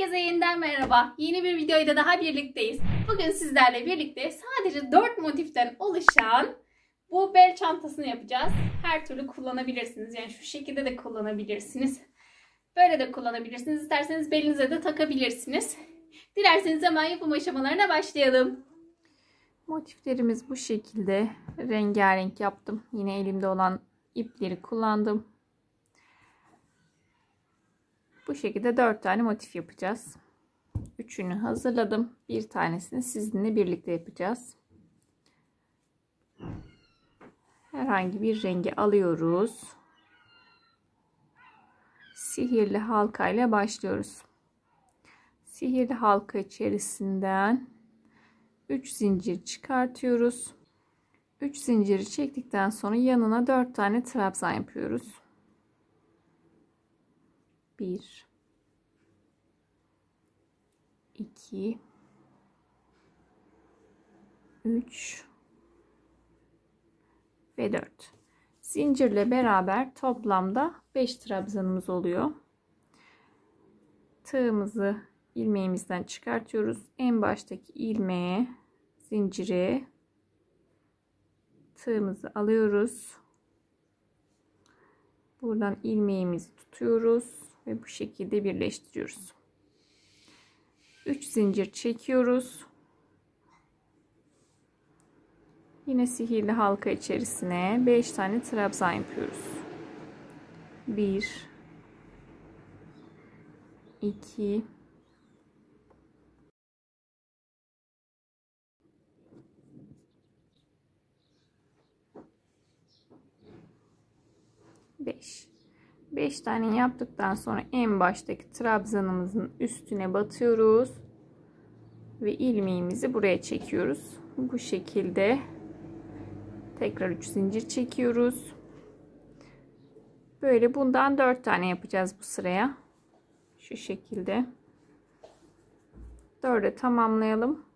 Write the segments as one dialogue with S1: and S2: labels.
S1: Herkese yeniden merhaba. Yeni bir videoyla daha birlikteyiz. Bugün sizlerle birlikte sadece 4 motiften oluşan bu bel çantasını yapacağız. Her türlü kullanabilirsiniz. Yani şu şekilde de kullanabilirsiniz. Böyle de kullanabilirsiniz. İsterseniz belinize de takabilirsiniz. Dilerseniz hemen yapım aşamalarına başlayalım. Motiflerimiz bu şekilde rengarenk yaptım. Yine elimde olan ipleri kullandım. Bu şekilde 4 tane motif yapacağız. Üçünü hazırladım. Bir tanesini sizinle birlikte yapacağız. Herhangi bir rengi alıyoruz. Sihirli halka ile başlıyoruz. Sihirli halka içerisinden 3 zincir çıkartıyoruz. 3 zinciri çektikten sonra yanına 4 tane trabzan yapıyoruz. 1 2 3 ve 4 zincirle beraber toplamda 5 trabzanımız oluyor tığımızı ilmeğimizden çıkartıyoruz en baştaki ilmeğe zinciri tığımızı alıyoruz buradan ilmeğimizi tutuyoruz ve bu şekilde birleştiriyoruz. 3 zincir çekiyoruz. Yine sihirli halka içerisine 5 tane trabzan yapıyoruz. 1 2 5 5 tane yaptıktan sonra en baştaki trabzanımızın üstüne batıyoruz ve ilmeğimizi buraya çekiyoruz bu şekilde tekrar 3 zincir çekiyoruz böyle bundan 4 tane yapacağız bu sıraya şu şekilde 4'e tamamlayalım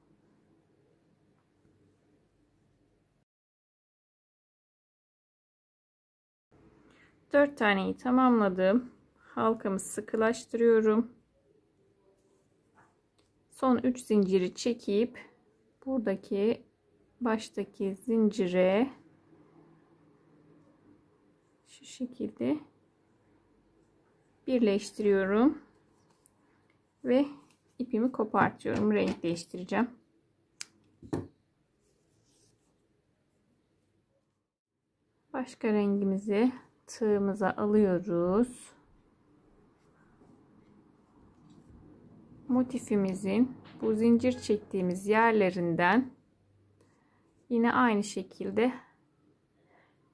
S1: 4 taneyi tamamladım. Halkamı sıkılaştırıyorum. Son 3 zinciri çekip buradaki baştaki zincire şu şekilde birleştiriyorum ve ipimi kopartıyorum renk değiştireceğim başka rengimizi tığımıza alıyoruz. Motifimizin bu zincir çektiğimiz yerlerinden yine aynı şekilde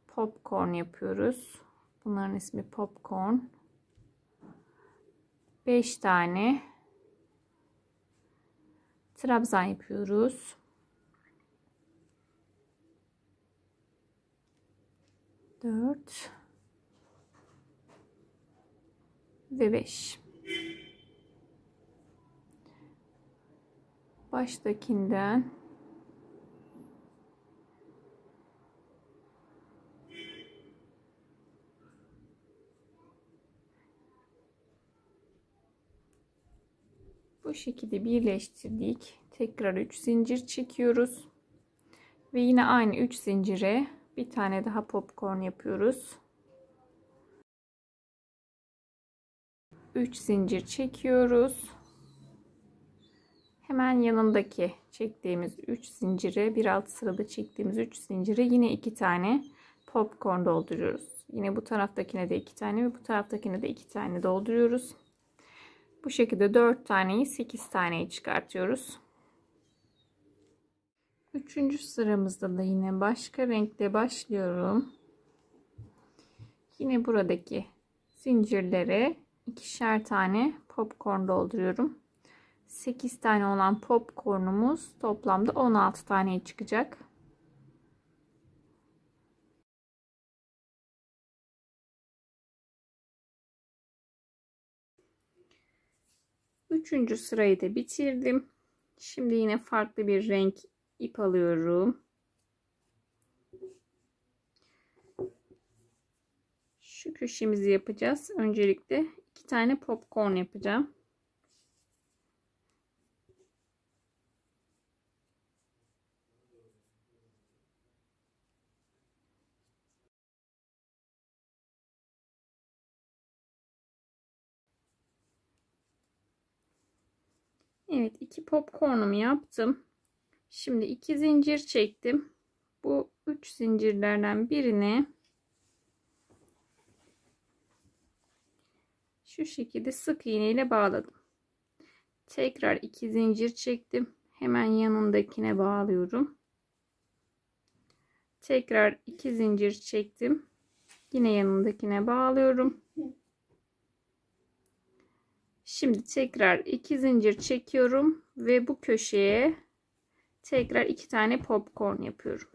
S1: popcorn yapıyoruz. Bunların ismi popcorn. 5 tane trabzan yapıyoruz. Dört. ve 5. Baştakinden bu şekilde birleştirdik. Tekrar 3 zincir çekiyoruz. Ve yine aynı 3 zincire bir tane daha popcorn yapıyoruz. 3 zincir çekiyoruz. Hemen yanındaki çektiğimiz 3 zincire bir alt sırada çektiğimiz 3 zincire yine 2 tane popcorn dolduruyoruz. Yine bu taraftakine de 2 tane ve bu taraftakine de 2 tane dolduruyoruz. Bu şekilde 4 taneyi 8 taneyi çıkartıyoruz. Üçüncü sıramızda da yine başka renkle başlıyorum. Yine buradaki zincirlere ikişer tane popcorn dolduruyorum. 8 tane olan popcornumuz toplamda 16 taneye çıkacak. Üçüncü sırayı da bitirdim. Şimdi yine farklı bir renk ip alıyorum. Şu köşemizi yapacağız. Öncelikle iki tane popcorn yapacağım. Evet iki popcornumu yaptım. Şimdi iki zincir çektim. Bu üç zincirlerden birini şu şekilde sık iğne ile bağladım tekrar iki zincir çektim hemen yanındakine bağlıyorum tekrar iki zincir çektim yine yanındakine bağlıyorum şimdi tekrar iki zincir çekiyorum ve bu köşeye tekrar iki tane popcorn yapıyorum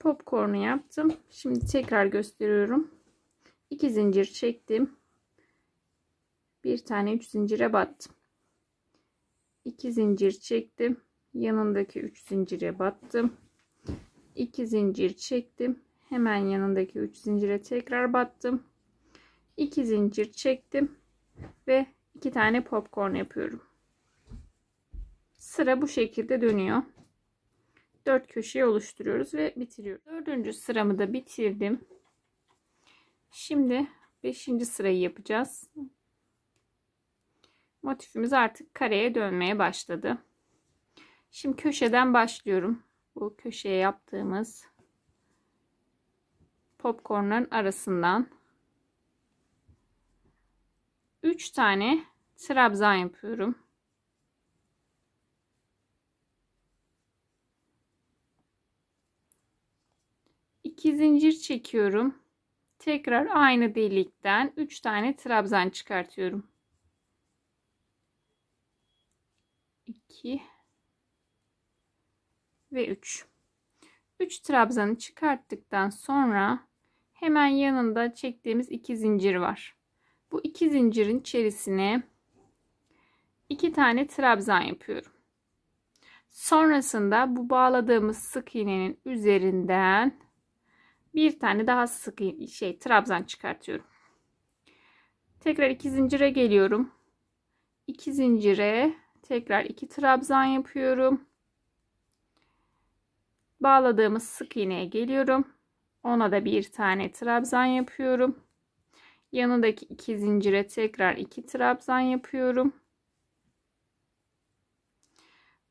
S1: popcornu yaptım. Şimdi tekrar gösteriyorum. 2 zincir çektim. Bir tane 3 zincire battım. 2 zincir çektim. Yanındaki 3 zincire battım. 2 zincir çektim. Hemen yanındaki 3 zincire tekrar battım. 2 zincir çektim ve 2 tane popcorn yapıyorum. Sıra bu şekilde dönüyor. Dört köşeyi oluşturuyoruz ve bitiriyoruz. Dördüncü sıramı da bitirdim. Şimdi beşinci sırayı yapacağız. Motifimiz artık kareye dönmeye başladı. Şimdi köşeden başlıyorum. Bu köşeye yaptığımız popcornların arasından 3 tane trabzan yapıyorum. 2 zincir çekiyorum. Tekrar aynı delikten 3 tane trabzan çıkartıyorum. 2 ve 3. 3 trabzanı çıkarttıktan sonra hemen yanında çektiğimiz 2 zincir var. Bu 2 zincirin içerisine 2 tane trabzan yapıyorum. Sonrasında bu bağladığımız sık iğnenin üzerinden bir tane daha sık şey trabzan çıkartıyorum. Tekrar iki zincire geliyorum. İki zincire tekrar iki trabzan yapıyorum. Bağladığımız sık iğneye geliyorum. Ona da bir tane trabzan yapıyorum. Yanındaki iki zincire tekrar iki trabzan yapıyorum.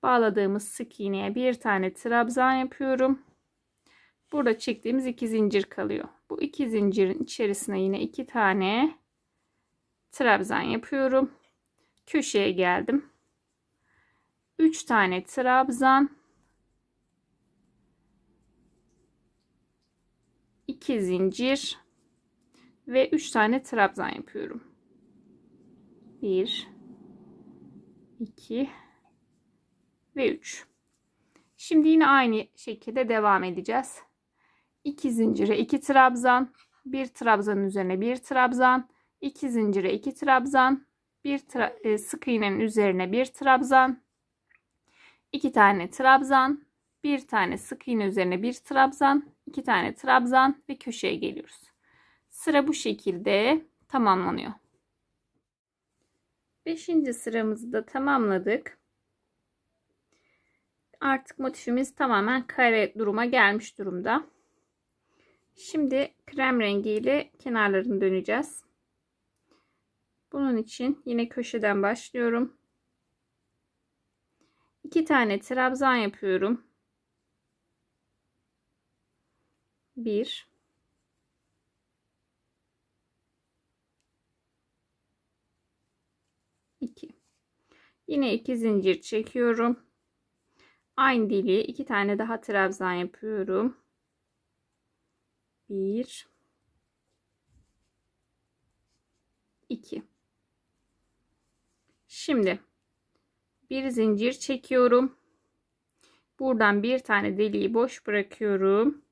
S1: Bağladığımız sık iğneye bir tane trabzan yapıyorum. Burada çektiğimiz iki zincir kalıyor. Bu iki zincirin içerisine yine iki tane trabzan yapıyorum. Köşeye geldim. Üç tane trabzan iki zincir ve üç tane trabzan yapıyorum. Bir, iki ve üç. Şimdi yine aynı şekilde devam edeceğiz. 2 zincire 2 trabzan, 1 trabzanın üzerine 1 trabzan, 2 zincire 2 trabzan, 1 tra e, sık iğnenin üzerine 1 trabzan, 2 tane trabzan, 1 tane sık iğne üzerine 1 trabzan, 2 tane trabzan ve köşeye geliyoruz. Sıra bu şekilde tamamlanıyor. 5. sıramızı da tamamladık artık motifimiz tamamen kare duruma gelmiş durumda. Şimdi krem rengiyle kenarlarını döneceğiz. Bunun için yine köşeden başlıyorum. 2 tane trabzan yapıyorum. 1 2 Yine 2 zincir çekiyorum. Aynı deliğe 2 tane daha trabzan yapıyorum. 1 2 Şimdi bir zincir çekiyorum. Buradan bir tane deliği boş bırakıyorum.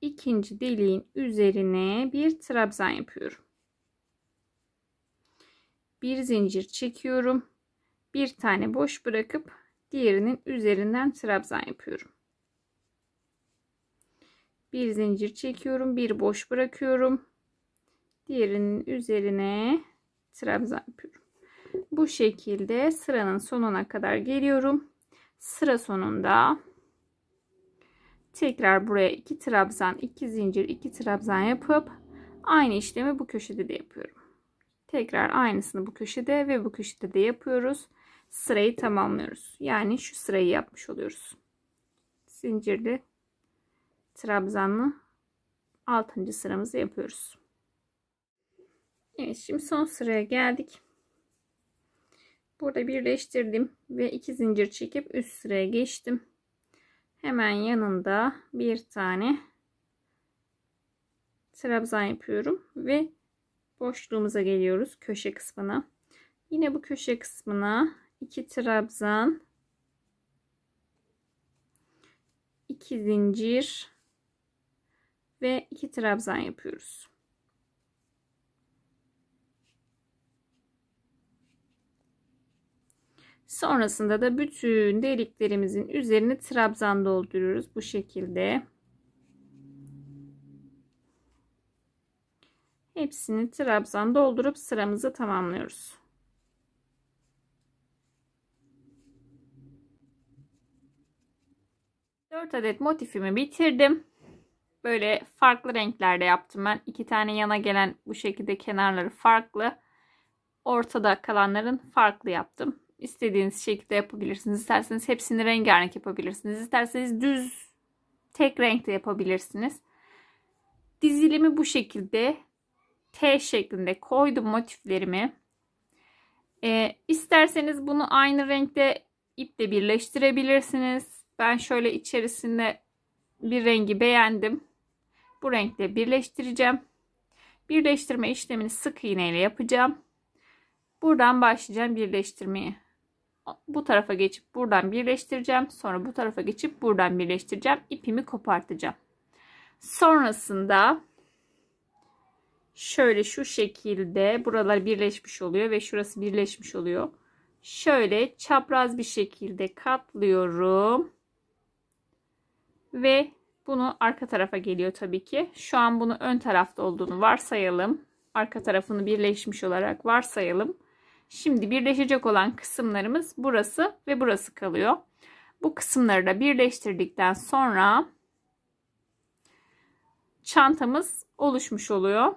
S1: İkinci deliğin üzerine bir trabzan yapıyorum. Bir zincir çekiyorum. Bir tane boş bırakıp diğerinin üzerinden trabzan yapıyorum bir zincir çekiyorum bir boş bırakıyorum diğerinin üzerine trabzan yapıyorum bu şekilde sıranın sonuna kadar geliyorum sıra sonunda tekrar buraya iki trabzan iki zincir iki trabzan yapıp aynı işlemi bu köşede de yapıyorum tekrar aynısını bu köşede ve bu köşede de yapıyoruz sırayı tamamlıyoruz yani şu sırayı yapmış oluyoruz zincirli trabzanlı 6. sıramızı yapıyoruz. Evet şimdi son sıraya geldik. Burada birleştirdim ve iki zincir çekip üst sıraya geçtim. Hemen yanında bir tane trabzan yapıyorum ve boşluğumuza geliyoruz köşe kısmına. Yine bu köşe kısmına iki trabzan iki zincir ve 2 trabzan yapıyoruz. Sonrasında da bütün deliklerimizin üzerine trabzan dolduruyoruz bu şekilde. Hepsini trabzan doldurup sıramızı tamamlıyoruz. Dört adet motifimi bitirdim. Böyle farklı renklerde yaptım ben. İki tane yana gelen bu şekilde kenarları farklı. Ortada kalanların farklı yaptım. İstediğiniz şekilde yapabilirsiniz. İsterseniz hepsini rengarenk yapabilirsiniz. İsterseniz düz tek renkte yapabilirsiniz. Dizilimi bu şekilde T şeklinde koydum motiflerimi. Ee, isterseniz bunu aynı renkte iple birleştirebilirsiniz. Ben şöyle içerisinde bir rengi beğendim bu renkle birleştireceğim. Birleştirme işlemini sık iğneyle yapacağım. Buradan başlayacağım birleştirmeyi. Bu tarafa geçip buradan birleştireceğim. Sonra bu tarafa geçip buradan birleştireceğim. İpimi kopartacağım. Sonrasında şöyle şu şekilde buralar birleşmiş oluyor ve şurası birleşmiş oluyor. Şöyle çapraz bir şekilde katlıyorum. Ve bunu arka tarafa geliyor tabii ki. Şu an bunu ön tarafta olduğunu varsayalım. Arka tarafını birleşmiş olarak varsayalım. Şimdi birleşecek olan kısımlarımız burası ve burası kalıyor. Bu kısımları da birleştirdikten sonra çantamız oluşmuş oluyor.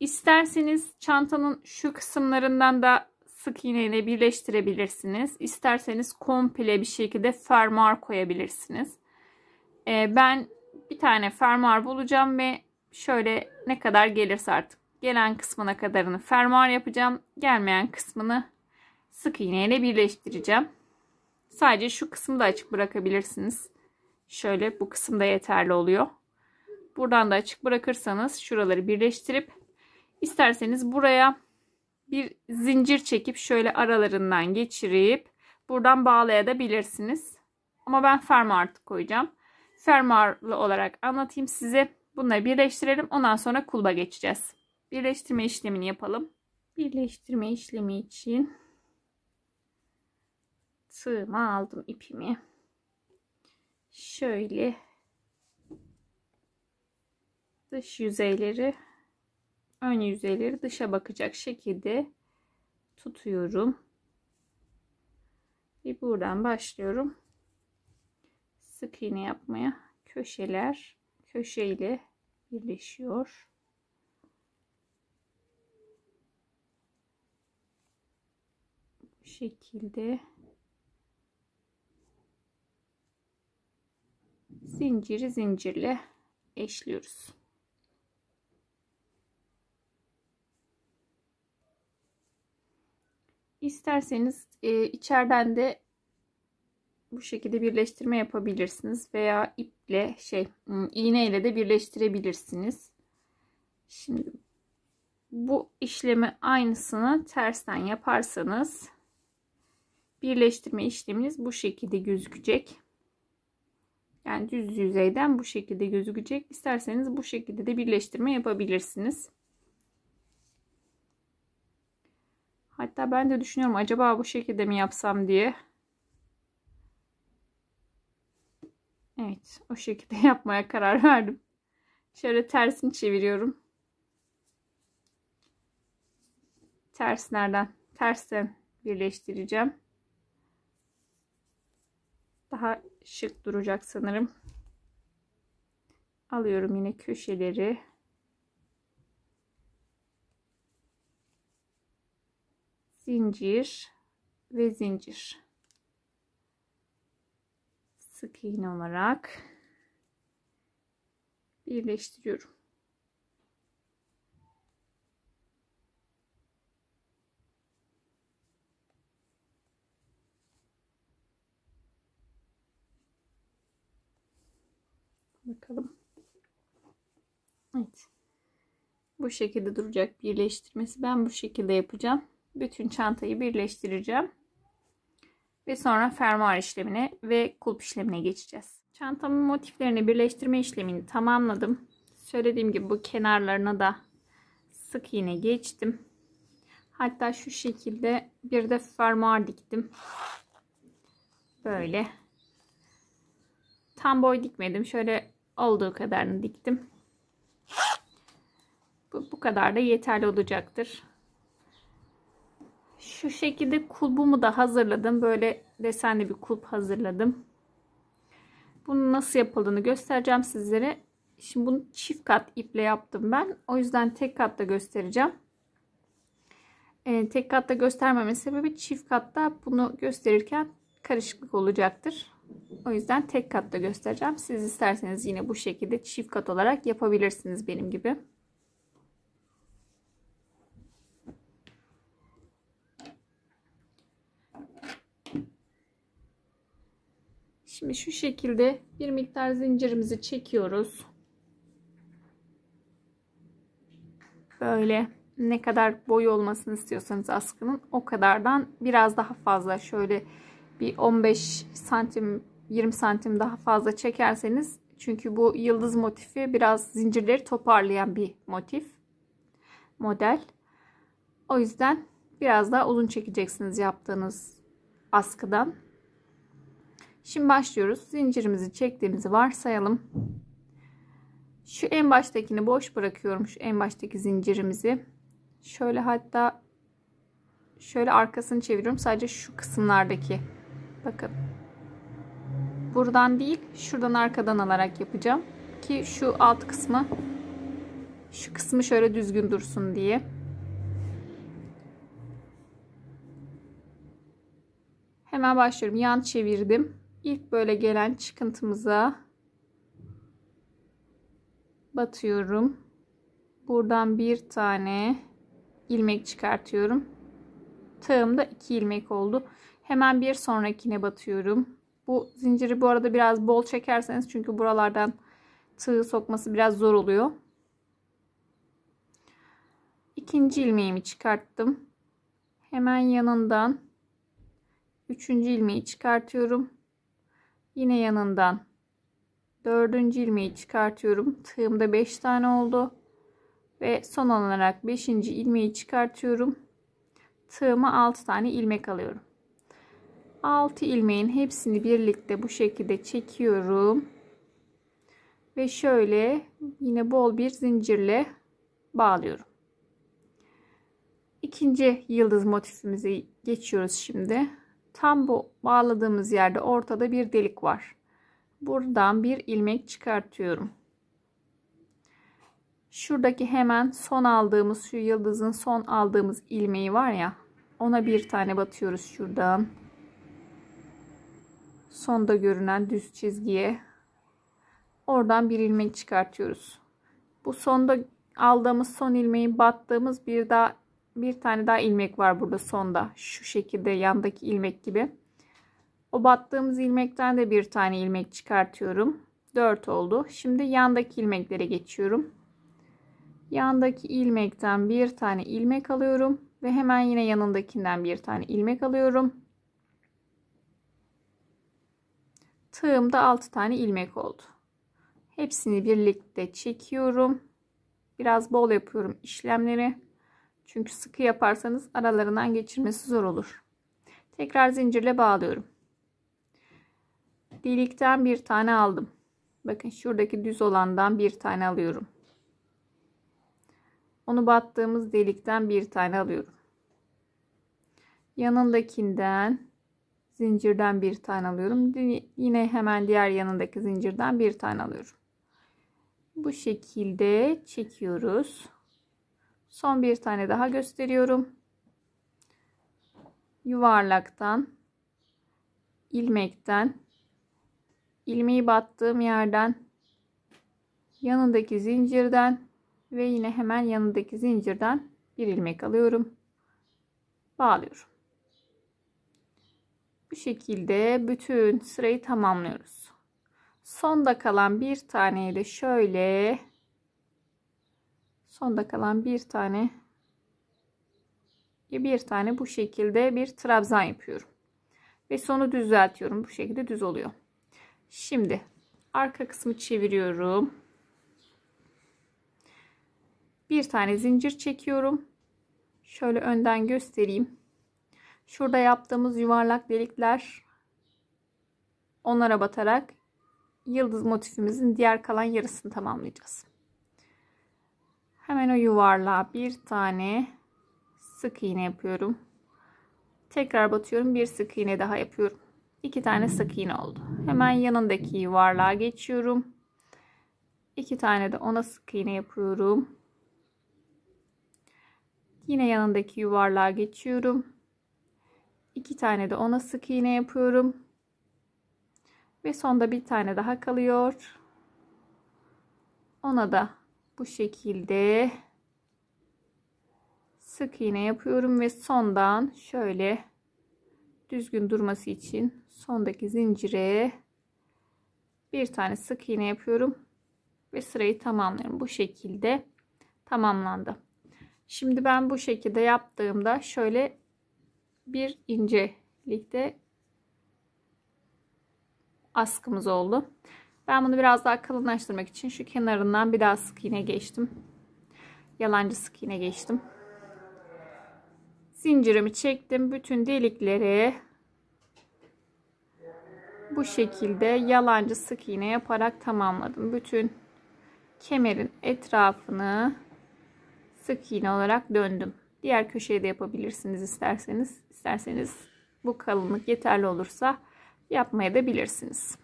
S1: İsterseniz çantanın şu kısımlarından da sık iğneyle birleştirebilirsiniz. İsterseniz komple bir şekilde fermuar koyabilirsiniz. E, ben bir tane fermuar bulacağım ve şöyle ne kadar gelirse artık gelen kısmına kadarını fermuar yapacağım. Gelmeyen kısmını sık iğne birleştireceğim. Sadece şu kısmı da açık bırakabilirsiniz. Şöyle bu kısımda yeterli oluyor. Buradan da açık bırakırsanız şuraları birleştirip isterseniz buraya bir zincir çekip şöyle aralarından geçirip buradan bağlayabilirsiniz. Ama ben fermuar artık koyacağım fermuarlı olarak anlatayım size. Bunları birleştirelim. Ondan sonra kulba geçeceğiz. Birleştirme işlemini yapalım. Birleştirme işlemi için tığıma aldım ipimi. Şöyle dış yüzeyleri ön yüzeyleri dışa bakacak şekilde tutuyorum. Bir buradan başlıyorum sık iğne yapmaya köşeler köşe ile birleşiyor. Bu şekilde zinciri zincirle eşliyoruz. İsterseniz e, içeriden de bu şekilde birleştirme yapabilirsiniz veya iple şey hmm, iğneyle de birleştirebilirsiniz. Şimdi bu işlemi aynısını tersten yaparsanız birleştirme işleminiz bu şekilde gözükecek. Yani düz yüzeyden bu şekilde gözükecek. İsterseniz bu şekilde de birleştirme yapabilirsiniz. Hatta ben de düşünüyorum acaba bu şekilde mi yapsam diye. Evet o şekilde yapmaya karar verdim. Şöyle tersini çeviriyorum. Terslerden tersten birleştireceğim. Daha şık duracak sanırım. Alıyorum yine köşeleri. Zincir ve zincir sık iğne olarak birleştiriyorum. Bakalım. Evet. Bu şekilde duracak birleştirmesi. Ben bu şekilde yapacağım. Bütün çantayı birleştireceğim ve sonra fermuar işlemine ve kulp işlemine geçeceğiz. Çantamın motiflerini birleştirme işlemini tamamladım. Söylediğim gibi bu kenarlarına da sık iğne geçtim. Hatta şu şekilde bir de fermuar diktim. Böyle. Tam boy dikmedim. Şöyle olduğu kadarını diktim. Bu, bu kadar da yeterli olacaktır. Şu şekilde kulbumu da hazırladım. Böyle desenli bir kulp hazırladım. Bunun nasıl yapıldığını göstereceğim sizlere. Şimdi bunu çift kat iple yaptım ben. O yüzden tek katta göstereceğim. Ee, tek katta göstermemin sebebi çift katta bunu gösterirken karışıklık olacaktır. O yüzden tek katta göstereceğim. Siz isterseniz yine bu şekilde çift kat olarak yapabilirsiniz benim gibi. Şimdi şu şekilde bir miktar zincirimizi çekiyoruz. Böyle ne kadar boy olmasını istiyorsanız askının o kadardan biraz daha fazla şöyle bir 15 santim 20 santim daha fazla çekerseniz çünkü bu yıldız motifi biraz zincirleri toparlayan bir motif model. O yüzden biraz daha uzun çekeceksiniz yaptığınız askıdan. Şimdi başlıyoruz. Zincirimizi çektiğimizi varsayalım. Şu en baştakini boş bırakıyorum. Şu en baştaki zincirimizi. Şöyle hatta şöyle arkasını çeviriyorum. Sadece şu kısımlardaki. Bakın. Buradan değil, şuradan arkadan alarak yapacağım ki şu alt kısmı şu kısmı şöyle düzgün dursun diye. Hemen başlıyorum. Yan çevirdim ilk böyle gelen çıkıntımıza batıyorum. Buradan bir tane ilmek çıkartıyorum. Tığımda iki ilmek oldu. Hemen bir sonrakine batıyorum. Bu zinciri bu arada biraz bol çekerseniz çünkü buralardan tığı sokması biraz zor oluyor. İkinci ilmeğimi çıkarttım. Hemen yanından üçüncü ilmeği çıkartıyorum. Yine yanından dördüncü ilmeği çıkartıyorum. Tığımda 5 tane oldu. Ve son olarak 5. ilmeği çıkartıyorum. Tığıma 6 tane ilmek alıyorum. 6 ilmeğin hepsini birlikte bu şekilde çekiyorum. Ve şöyle yine bol bir zincirle bağlıyorum. İkinci yıldız motifimize geçiyoruz şimdi. Tam bu bağladığımız yerde ortada bir delik var. Buradan bir ilmek çıkartıyorum. Şuradaki hemen son aldığımız şu yıldızın son aldığımız ilmeği var ya ona bir tane batıyoruz şuradan. Sonda görünen düz çizgiye oradan bir ilmek çıkartıyoruz. Bu sonda aldığımız son ilmeği battığımız bir daha bir tane daha ilmek var burada sonda. Şu şekilde yandaki ilmek gibi. O battığımız ilmekten de bir tane ilmek çıkartıyorum. 4 oldu. Şimdi yandaki ilmeklere geçiyorum. Yandaki ilmekten bir tane ilmek alıyorum ve hemen yine yanındakinden bir tane ilmek alıyorum. Tığımda 6 tane ilmek oldu. Hepsini birlikte çekiyorum. Biraz bol yapıyorum işlemleri. Çünkü sıkı yaparsanız aralarından geçirmesi zor olur. Tekrar zincirle bağlıyorum. Delikten bir tane aldım. Bakın şuradaki düz olandan bir tane alıyorum. Onu battığımız delikten bir tane alıyorum. Yanındakinden zincirden bir tane alıyorum. Yine hemen diğer yanındaki zincirden bir tane alıyorum. Bu şekilde çekiyoruz. Son bir tane daha gösteriyorum. Yuvarlaktan, ilmekten, ilmeği battığım yerden, yanındaki zincirden ve yine hemen yanındaki zincirden bir ilmek alıyorum. Bağlıyorum. Bu şekilde bütün sırayı tamamlıyoruz. Sonda kalan bir taneyi de şöyle Sonda kalan bir tane bir tane bu şekilde bir trabzan yapıyorum. Ve sonu düzeltiyorum. Bu şekilde düz oluyor. Şimdi arka kısmı çeviriyorum. Bir tane zincir çekiyorum. Şöyle önden göstereyim. Şurada yaptığımız yuvarlak delikler onlara batarak yıldız motifimizin diğer kalan yarısını tamamlayacağız. Hemen o yuvarlığa bir tane sık iğne yapıyorum. Tekrar batıyorum. Bir sık iğne daha yapıyorum. İki tane sık iğne oldu. Hemen yanındaki yuvarlığa geçiyorum. İki tane de ona sık iğne yapıyorum. Yine yanındaki yuvarlığa geçiyorum. İki tane de ona sık iğne yapıyorum. Ve sonda bir tane daha kalıyor. Ona da bu şekilde sık iğne yapıyorum ve sondan şöyle düzgün durması için sondaki zincire bir tane sık iğne yapıyorum ve sırayı tamamlıyorum bu şekilde tamamlandı şimdi ben bu şekilde yaptığımda şöyle bir incelikte askımız oldu ben bunu biraz daha kalınlaştırmak için şu kenarından bir daha sık iğne geçtim. Yalancı sık iğne geçtim. Zincirimi çektim. Bütün delikleri bu şekilde yalancı sık iğne yaparak tamamladım. Bütün kemerin etrafını sık iğne olarak döndüm. Diğer köşeye de yapabilirsiniz isterseniz. İsterseniz bu kalınlık yeterli olursa yapmaya da bilirsiniz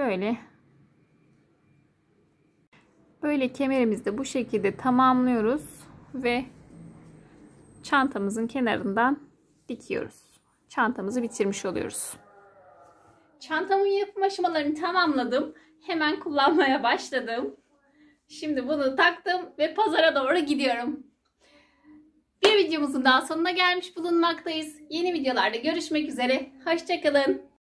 S1: böyle böyle kemerimizi de bu şekilde tamamlıyoruz ve çantamızın kenarından dikiyoruz. Çantamızı bitirmiş oluyoruz. Çantamın yapım aşamalarını tamamladım. Hemen kullanmaya başladım. Şimdi bunu taktım ve pazara doğru gidiyorum. Bir videomuzun daha sonuna gelmiş bulunmaktayız. Yeni videolarda görüşmek üzere. Hoşçakalın.